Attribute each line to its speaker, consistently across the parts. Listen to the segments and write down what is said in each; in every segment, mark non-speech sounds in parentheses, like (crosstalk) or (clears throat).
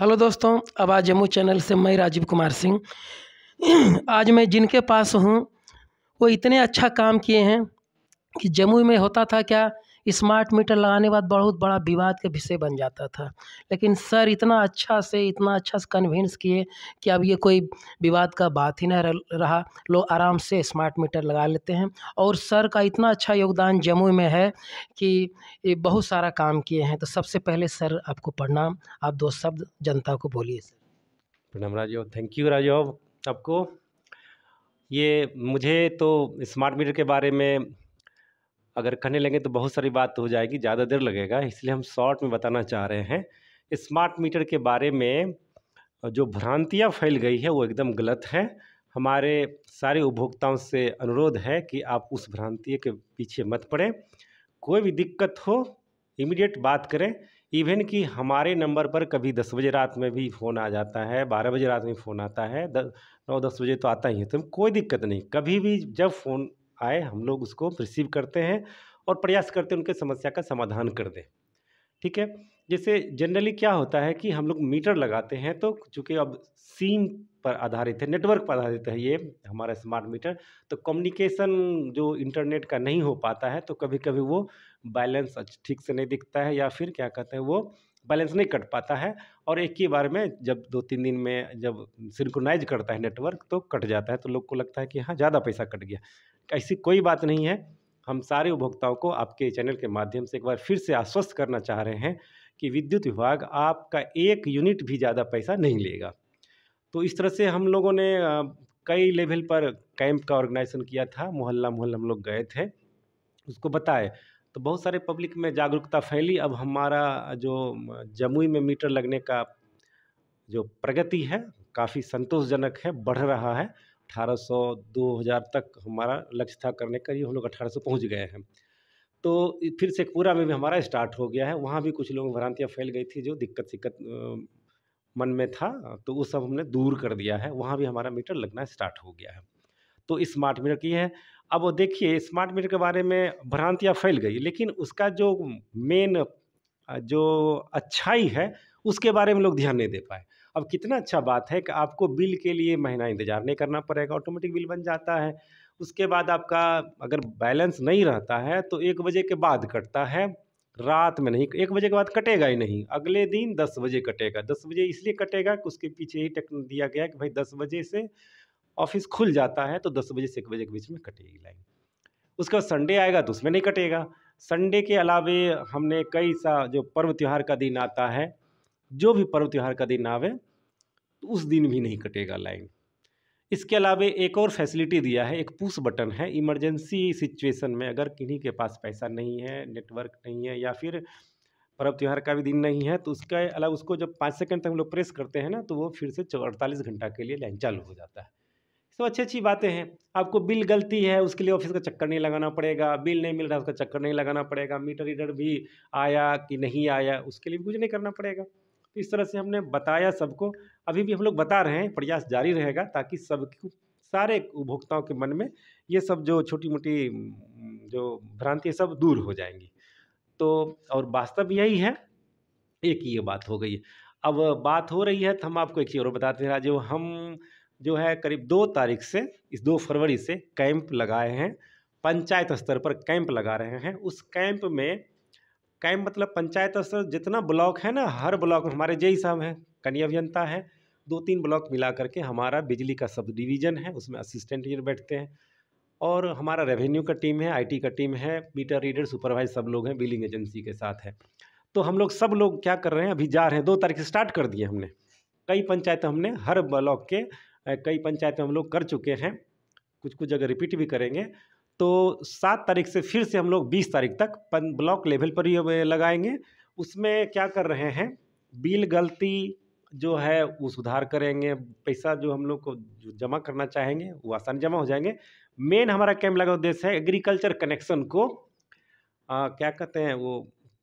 Speaker 1: Hello दोस्तों अब आज जम्मू चैनल से मैं राजीव कुमार सिंह (clears throat) आज मैं जिनके पास हूँ वो इतने अच्छा काम किए हैं कि जम्मू में होता था क्या स्मार्ट मीटर लगाने के बाद बहुत बड़ा विवाद का विषय बन जाता था लेकिन सर इतना अच्छा से इतना अच्छा से कन्विंस किए कि अब ये कोई विवाद का बात ही ना रहा लोग आराम से स्मार्ट मीटर लगा लेते हैं और सर का इतना अच्छा योगदान जम्मू में है कि बहुत सारा काम किए हैं तो सबसे पहले सर आपको प्रणाम आप दो शब्द जनता को बोलिए सर
Speaker 2: प्रणाम राजीव थैंक यू राजीव आपको ये मुझे तो स्मार्ट मीटर के बारे में अगर करने लगे तो बहुत सारी बात हो जाएगी ज़्यादा देर लगेगा इसलिए हम शॉर्ट में बताना चाह रहे हैं स्मार्ट मीटर के बारे में जो भ्रांतियाँ फैल गई है वो एकदम गलत हैं हमारे सारे उपभोक्ताओं से अनुरोध है कि आप उस भ्रांति के पीछे मत पड़ें कोई भी दिक्कत हो इमीडिएट बात करें इवन कि हमारे नंबर पर कभी दस बजे रात में भी फ़ोन आ जाता है बारह बजे रात में फ़ोन आता है द, नौ दस बजे तो आता ही है तो कोई दिक्कत नहीं कभी भी जब फ़ोन आए हम लोग उसको रिसीव करते हैं और प्रयास करते हैं उनके समस्या का समाधान कर दें ठीक है जैसे जनरली क्या होता है कि हम लोग मीटर लगाते हैं तो चूँकि अब सीम पर आधारित है नेटवर्क पर आधारित है ये हमारा स्मार्ट मीटर तो कम्युनिकेशन जो इंटरनेट का नहीं हो पाता है तो कभी कभी वो बैलेंस ठीक से नहीं दिखता है या फिर क्या कहते हैं वो बैलेंस नहीं कट पाता है और एक ही बार में जब दो तीन दिन में जब सिंक्रोनाइज करता है नेटवर्क तो कट जाता है तो लोग को लगता है कि हाँ ज़्यादा पैसा कट गया ऐसी कोई बात नहीं है हम सारे उपभोक्ताओं को आपके चैनल के माध्यम से एक बार फिर से आश्वस्त करना चाह रहे हैं कि विद्युत विभाग आपका एक यूनिट भी ज़्यादा पैसा नहीं लेगा तो इस तरह से हम लोगों ने कई लेवल पर कैंप का ऑर्गेनाइजेशन किया था मोहल्ला मोहल्ला हम लोग गए थे उसको बताए तो बहुत सारे पब्लिक में जागरूकता फैली अब हमारा जो जमुई में मीटर लगने का जो प्रगति है काफ़ी संतोषजनक है बढ़ रहा है 1800 2000 तक हमारा लक्ष्य था करने का ये हम लोग अट्ठारह सौ पहुँच गए हैं तो फिर से पूरा में भी हमारा स्टार्ट हो गया है वहाँ भी कुछ लोगों भ्रांतियाँ फैल गई थी जो दिक्कत सिक्कत मन में था तो वो सब हमने दूर कर दिया है वहाँ भी हमारा मीटर लगना स्टार्ट हो गया है तो स्मार्ट मीटर की है अब देखिए स्मार्ट मीटर के बारे में भ्रांतियाँ फैल गई लेकिन उसका जो मेन जो अच्छाई है उसके बारे में लोग ध्यान नहीं दे पाए अब कितना अच्छा बात है कि आपको बिल के लिए महीना इंतज़ार नहीं करना पड़ेगा ऑटोमेटिक बिल बन जाता है उसके बाद आपका अगर बैलेंस नहीं रहता है तो एक बजे के बाद कटता है रात में नहीं एक बजे के बाद कटेगा ही नहीं अगले दिन दस बजे कटेगा दस बजे इसलिए कटेगा कि उसके पीछे ही टेक्न दिया गया कि भाई दस बजे से ऑफिस खुल जाता है तो दस बजे से एक बजे के बीच में कटेगी लाइन उसके बाद संडे आएगा तो उसमें नहीं कटेगा संडे के अलावे हमने कई सा जो पर्व त्यौहार का दिन आता है जो भी पर्व त्यौहार का दिन आवे तो उस दिन भी नहीं कटेगा लाइन इसके अलावा एक और फैसिलिटी दिया है एक पुश बटन है इमरजेंसी सिचुएशन में अगर किन्हीं के पास पैसा नहीं है नेटवर्क नहीं है या फिर पर्व त्यौहार का भी दिन नहीं है तो उसके अलावा उसको जब पाँच सेकंड तक हम लोग प्रेस करते हैं ना तो वो फिर से अड़तालीस घंटा के लिए लाइन चालू हो जाता है सब अच्छी अच्छी बातें हैं आपको बिल गलती है उसके लिए ऑफिस का चक्कर नहीं लगाना पड़ेगा बिल नहीं मिल रहा उसका चक्कर नहीं लगाना पड़ेगा मीटर रीडर भी आया कि नहीं आया उसके लिए भी कुछ नहीं करना पड़ेगा तो इस तरह से हमने बताया सबको अभी भी हम लोग बता रहे हैं प्रयास जारी रहेगा ताकि सबको सारे उपभोक्ताओं के मन में ये सब जो छोटी मोटी जो भ्रांति सब दूर हो जाएंगी तो और वास्तव यही है एक ये बात हो गई अब बात हो रही है तो हम आपको एक चीज़ और बताते हैं जो हम जो है करीब दो तारीख से इस दो फरवरी से कैंप लगाए हैं पंचायत स्तर पर कैंप लगा रहे हैं उस कैंप में कै मतलब पंचायत स्तर जितना ब्लॉक है ना हर ब्लॉक में हमारे जय सब हैं कनी अभियंता हैं दो तीन ब्लॉक मिला करके हमारा बिजली का सब डिवीज़न है उसमें असिस्टेंट इंजीनियर बैठते हैं और हमारा रेवेन्यू का टीम है आईटी का टीम है मीटर रीडर सुपरवाइज सब लोग हैं बिलिंग एजेंसी के साथ है तो हम लोग सब लोग क्या कर रहे हैं अभी जा रहे हैं दो तारीख स्टार्ट कर दिए हमने कई पंचायत हमने हर ब्लॉक के कई पंचायत हम लोग कर चुके हैं कुछ कुछ जगह रिपीट भी करेंगे तो सात तारीख से फिर से हम लोग बीस तारीख तक पन ब्लॉक लेवल पर ही लगाएंगे उसमें क्या कर रहे हैं बिल गलती जो है वो सुधार करेंगे पैसा जो हम लोग को जो जमा करना चाहेंगे वो आसानी जमा हो जाएंगे मेन हमारा कैम्प लगा उद्देश्य है एग्रीकल्चर कनेक्शन को आ, क्या कहते हैं वो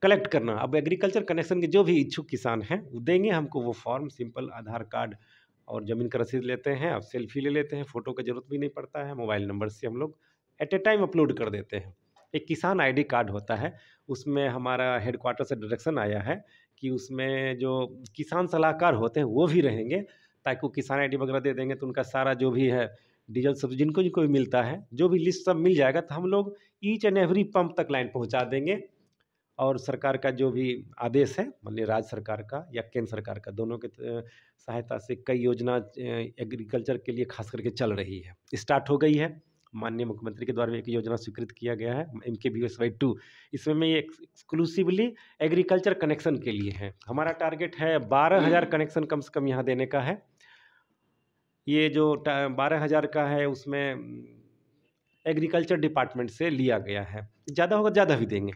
Speaker 2: कलेक्ट करना अब एग्रीकल्चर कनेक्शन के जो भी इच्छुक किसान हैं वो देंगे हमको वो फॉर्म सिंपल आधार कार्ड और ज़मीन का रसीद लेते हैं अब सेल्फी ले लेते हैं फ़ोटो का ज़रूरत भी नहीं पड़ता है मोबाइल नंबर से हम लोग एट ए टाइम अपलोड कर देते हैं एक किसान आईडी कार्ड होता है उसमें हमारा हेडक्वार्टर से डायरेक्शन आया है कि उसमें जो किसान सलाहकार होते हैं वो भी रहेंगे ताकि वो किसान आईडी वगैरह दे देंगे तो उनका सारा जो भी है डीजल सब जिनको जिनको भी मिलता है जो भी लिस्ट सब मिल जाएगा तो हम लोग ईच एंड एवरी पंप तक लाइन पहुंचा देंगे और सरकार का जो भी आदेश है माननीय राज्य सरकार का या केंद्र सरकार का दोनों के सहायता से कई योजना एग्रीकल्चर के लिए खास करके चल रही है स्टार्ट हो गई है माननीय मुख्यमंत्री के द्वारा एक योजना स्वीकृत किया गया है एम के बी एस वाई टू इसमें में ये एक्सक्लूसिवली एग्रीकल्चर कनेक्शन के लिए है हमारा टारगेट है बारह हज़ार कनेक्शन हम्म। कम से कम यहाँ देने का है ये जो बारह हज़ार का है उसमें एग्रीकल्चर डिपार्टमेंट से लिया गया है ज़्यादा होगा ज़्यादा भी देंगे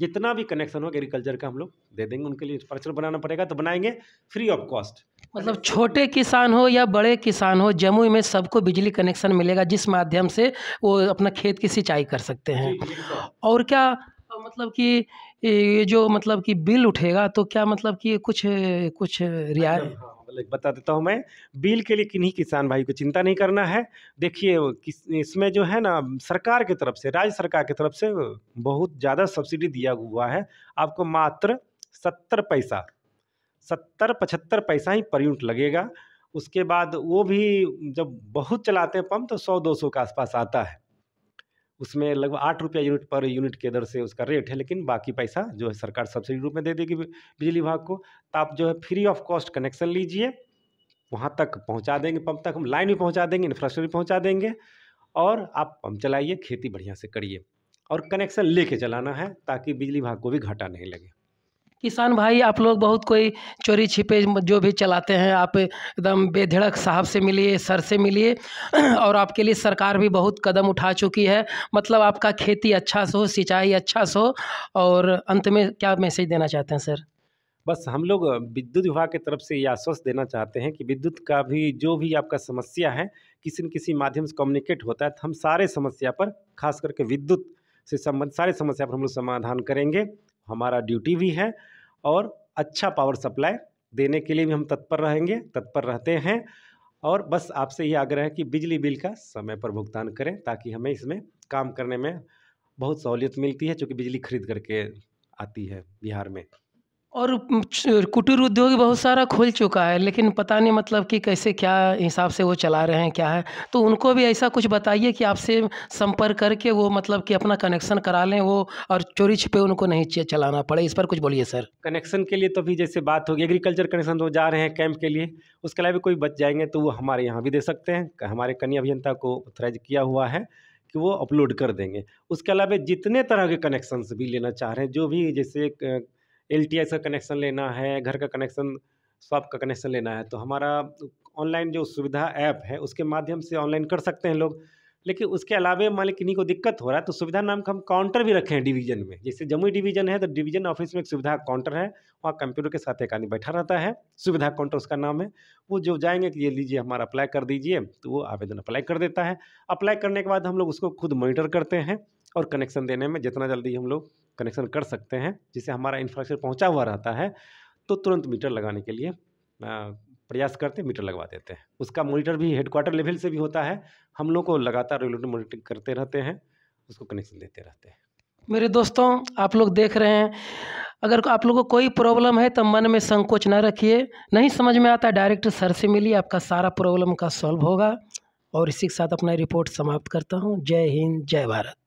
Speaker 2: जितना भी कनेक्शन हो एग्रीकल्चर का हम लोग दे देंगे उनके लिए इंफ्रास्ट्रक्चर बनाना पड़ेगा तो बनाएंगे फ्री ऑफ कॉस्ट
Speaker 1: मतलब छोटे किसान हो या बड़े किसान हो जमुई में सबको बिजली कनेक्शन मिलेगा जिस माध्यम से वो अपना खेत की सिंचाई कर सकते हैं और क्या मतलब कि ये जो मतलब कि बिल उठेगा तो क्या मतलब कि कुछ कुछ रियायत अच्छा,
Speaker 2: हाँ। बता देता हूँ मैं बिल के लिए किन्हीं किसान भाई को चिंता नहीं करना है देखिए इसमें जो है ना सरकार की तरफ से राज्य सरकार की तरफ से बहुत ज़्यादा सब्सिडी दिया हुआ है आपको मात्र सत्तर पैसा सत्तर पचहत्तर पैसा ही पर यूनिट लगेगा उसके बाद वो भी जब बहुत चलाते हैं पंप तो सौ दो सौ के आसपास आता है उसमें लगभग आठ रुपया यूनिट पर यूनिट के दर से उसका रेट है लेकिन बाकी पैसा जो है सरकार सब्सिडी रूप में दे देगी बिजली विभाग को तो आप जो है फ्री ऑफ कॉस्ट कनेक्शन लीजिए वहाँ तक पहुँचा देंगे पंप तक हम लाइन भी पहुँचा देंगे इन्फ्रास्ट्रक्चर भी पहुँचा देंगे और आप पंप चलाइए खेती बढ़िया से करिए और कनेक्शन ले चलाना है ताकि बिजली विभाग को भी घाटा नहीं लगे
Speaker 1: किसान भाई आप लोग बहुत कोई चोरी छिपे जो भी चलाते हैं आप एकदम बेधड़क साहब से मिलिए सर से मिलिए (clears throat) और आपके लिए सरकार भी बहुत कदम उठा चुकी है मतलब आपका खेती अच्छा से हो सिंचाई अच्छा से हो और अंत में क्या मैसेज देना चाहते हैं सर
Speaker 2: बस हम लोग विद्युत विभाग की तरफ से ये आश्वस्त देना चाहते हैं कि विद्युत का भी जो भी आपका समस्या है किसी न किसी माध्यम से कम्युनिकेट होता है तो हम सारे समस्या पर खास करके विद्युत से संबंध सारे समस्या पर हम लोग समाधान करेंगे हमारा ड्यूटी भी है और अच्छा पावर सप्लाई देने के लिए भी हम तत्पर रहेंगे तत्पर रहते हैं और बस आपसे ये आग्रह है कि बिजली बिल का समय पर भुगतान करें ताकि हमें इसमें काम करने में बहुत सहूलियत मिलती है चूँकि बिजली खरीद करके आती है बिहार में
Speaker 1: और कुटीर उद्योग बहुत सारा खुल चुका है लेकिन पता नहीं मतलब कि कैसे क्या हिसाब से वो चला रहे हैं क्या है तो उनको भी ऐसा कुछ बताइए कि आपसे संपर्क करके वो मतलब कि अपना कनेक्शन करा लें वो और चोरी छिपे उनको नहीं चलाना पड़े इस पर कुछ बोलिए सर
Speaker 2: कनेक्शन के लिए तो अभी जैसे बात होगी एग्रीकल्चर कनेक्शन तो जा रहे हैं कैंप के लिए उसके अलावा कोई बच जाएंगे तो वो हमारे यहाँ भी दे सकते हैं हमारे कन्या अभियंता को ऑथराइज किया हुआ है कि वो अपलोड कर देंगे उसके अलावा जितने तरह के कनेक्शंस भी लेना चाह रहे हैं जो भी जैसे एल का कनेक्शन लेना है घर का कनेक्शन स्वाप का कनेक्शन लेना है तो हमारा ऑनलाइन जो सुविधा ऐप है उसके माध्यम से ऑनलाइन कर सकते हैं लोग लेकिन उसके अलावा मान ली किन्हीं को दिक्कत हो रहा है तो सुविधा नाम का हम काउंटर भी रखे हैं डिवीजन में जैसे जमुई डिवीजन है तो डिवीजन ऑफिस में एक सुविधा काउंटर है वहाँ कंप्यूटर के साथ एक आदमी बैठा रहता है सुविधा काउंटर उसका नाम है वो जो जाएंगे कि ये लीजिए हमारा अप्लाई कर दीजिए तो वो आवेदन अप्लाई कर देता है अप्लाई करने के बाद हम लोग उसको खुद मॉनिटर करते हैं और कनेक्शन देने में जितना जल्दी हम लोग कनेक्शन कर सकते हैं जिसे हमारा इंफ्रास्ट्रक्चर पहुँचा हुआ रहता है तो तुरंत मीटर लगाने के लिए प्रयास करते मीटर लगवा देते हैं उसका मॉनिटर भी हेडक्वार्टर लेवल से भी होता है हम लोग को लगातार रेगुलेटर मॉनिटरिंग करते रहते हैं उसको कनेक्शन देते रहते हैं
Speaker 1: मेरे दोस्तों आप लोग देख रहे हैं अगर आप लोगों को कोई प्रॉब्लम है तो मन में संकोच ना रखिए नहीं समझ में आता डायरेक्ट सर से मिलिए आपका सारा प्रॉब्लम का सॉल्व होगा और इसी के साथ अपना रिपोर्ट समाप्त करता हूँ जय हिंद जय भारत